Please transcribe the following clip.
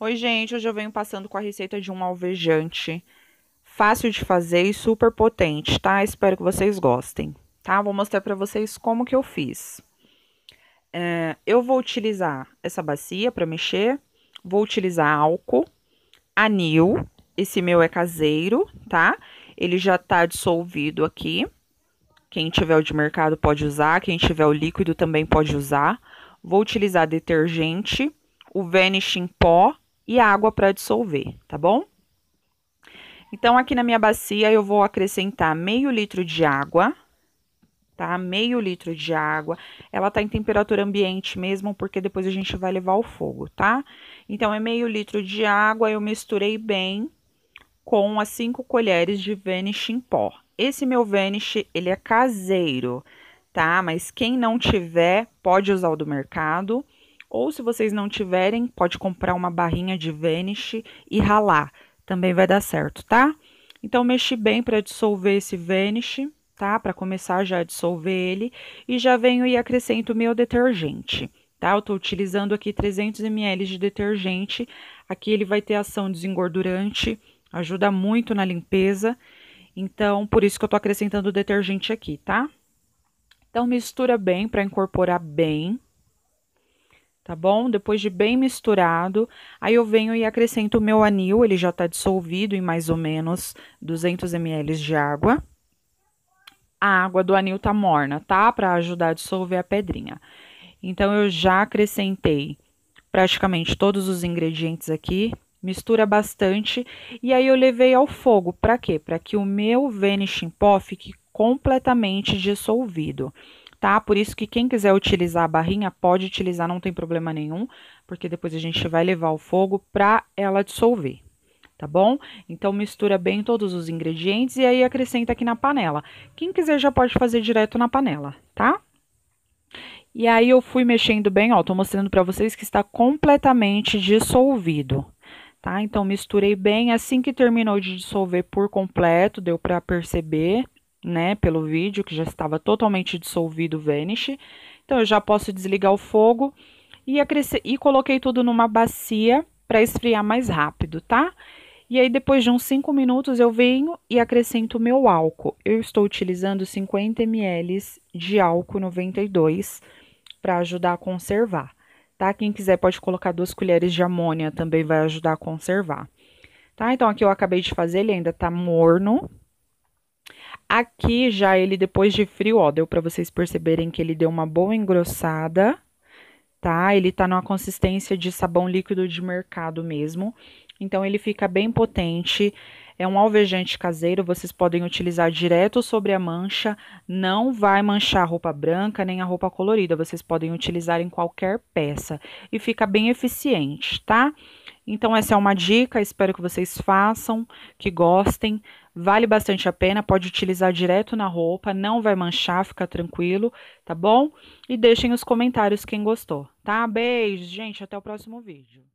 Oi, gente, hoje eu venho passando com a receita de um alvejante. Fácil de fazer e super potente, tá? Espero que vocês gostem, tá? Vou mostrar para vocês como que eu fiz. É, eu vou utilizar essa bacia para mexer, vou utilizar álcool, anil, esse meu é caseiro, tá? Ele já tá dissolvido aqui. Quem tiver o de mercado pode usar, quem tiver o líquido também pode usar. Vou utilizar detergente, o vanish em pó e água para dissolver, tá bom? Então, aqui na minha bacia, eu vou acrescentar meio litro de água, tá? Meio litro de água. Ela tá em temperatura ambiente mesmo, porque depois a gente vai levar ao fogo, tá? Então, é meio litro de água, eu misturei bem com as cinco colheres de vanish em pó. Esse meu vanish, ele é caseiro, tá? Mas quem não tiver, pode usar o do mercado. Ou se vocês não tiverem, pode comprar uma barrinha de Vanish e ralar. Também vai dar certo, tá? Então, mexi bem para dissolver esse Vanish, tá? Para começar já a dissolver ele. E já venho e acrescento meu detergente, tá? Eu estou utilizando aqui 300 ml de detergente. Aqui ele vai ter ação desengordurante, ajuda muito na limpeza. Então, por isso que eu tô acrescentando o detergente aqui, tá? Então, mistura bem para incorporar bem tá bom? Depois de bem misturado, aí eu venho e acrescento o meu anil, ele já tá dissolvido em mais ou menos 200 ml de água. A água do anil tá morna, tá? Para ajudar a dissolver a pedrinha. Então eu já acrescentei praticamente todos os ingredientes aqui, mistura bastante e aí eu levei ao fogo, para quê? Para que o meu vanishing pó fique completamente dissolvido tá? Por isso que quem quiser utilizar a barrinha pode utilizar, não tem problema nenhum, porque depois a gente vai levar o fogo para ela dissolver, tá bom? Então mistura bem todos os ingredientes e aí acrescenta aqui na panela. Quem quiser já pode fazer direto na panela, tá? E aí eu fui mexendo bem, ó, tô mostrando para vocês que está completamente dissolvido, tá? Então misturei bem, assim que terminou de dissolver por completo, deu para perceber né, pelo vídeo, que já estava totalmente dissolvido o Vanish. Então, eu já posso desligar o fogo e, e coloquei tudo numa bacia para esfriar mais rápido, tá? E aí, depois de uns 5 minutos, eu venho e acrescento o meu álcool. Eu estou utilizando 50 ml de álcool 92 para ajudar a conservar, tá? Quem quiser pode colocar duas colheres de amônia, também vai ajudar a conservar. Tá? Então, aqui eu acabei de fazer, ele ainda tá morno, Aqui já ele depois de frio, ó, deu para vocês perceberem que ele deu uma boa engrossada, tá? Ele tá numa consistência de sabão líquido de mercado mesmo. Então ele fica bem potente. É um alvejante caseiro, vocês podem utilizar direto sobre a mancha, não vai manchar a roupa branca nem a roupa colorida, vocês podem utilizar em qualquer peça e fica bem eficiente, tá? Então, essa é uma dica, espero que vocês façam, que gostem. Vale bastante a pena, pode utilizar direto na roupa, não vai manchar, fica tranquilo, tá bom? E deixem os comentários quem gostou, tá? Beijos, gente, até o próximo vídeo.